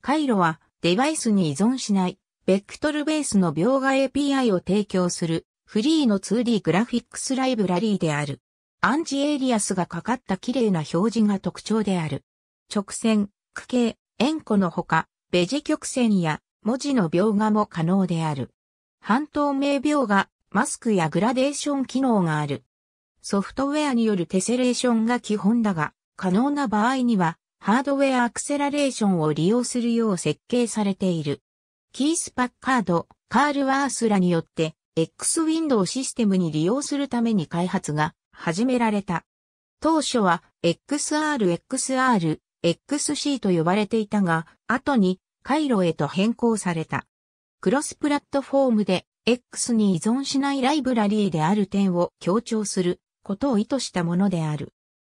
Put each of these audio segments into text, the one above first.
回路はデバイスに依存しない、ベクトルベースの描画 API を提供するフリーの 2D グラフィックスライブラリーである。アンチエイリアスがかかった綺麗な表示が特徴である。直線、区形、円弧のほか、ベジ曲線や文字の描画も可能である。半透明描画、マスクやグラデーション機能がある。ソフトウェアによるテセレーションが基本だが、可能な場合には、ハードウェアアクセラレーションを利用するよう設計されている。キース・パッカード、カール・ワースらによって X ウィンドウシステムに利用するために開発が始められた。当初は XRXR、XC と呼ばれていたが、後に回路へと変更された。クロスプラットフォームで X に依存しないライブラリーである点を強調することを意図したものである。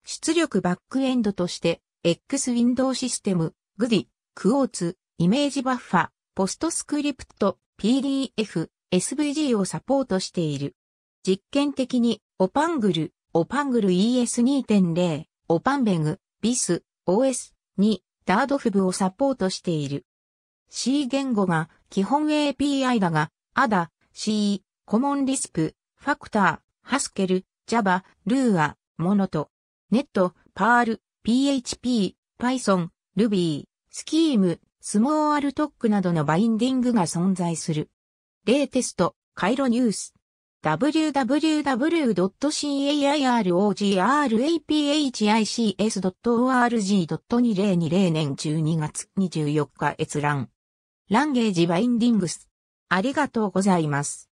出力バックエンドとして X ウィンドウシステム、グディ、クォーツ、イメージバッファ、ポストスクリプト、PDF、SVG をサポートしている。実験的に、オパングル、オパングル ES2.0、オパンベグ、ビス、OS、2、ダードフブをサポートしている。C 言語が基本 API だが、ADA、c コモンリスプ、ファクター、ハスケル、Java、Lua、モノト、ネット、パール、PHP、Python、Ruby、Scheme、SmallTalk などのバインディングが存在する。例テスト、カイロニュース。w w w c a i r o r g a p h i c o r g 2 0 2 0年12月24日閲覧。ランゲージバインディングス。ありがとうございます。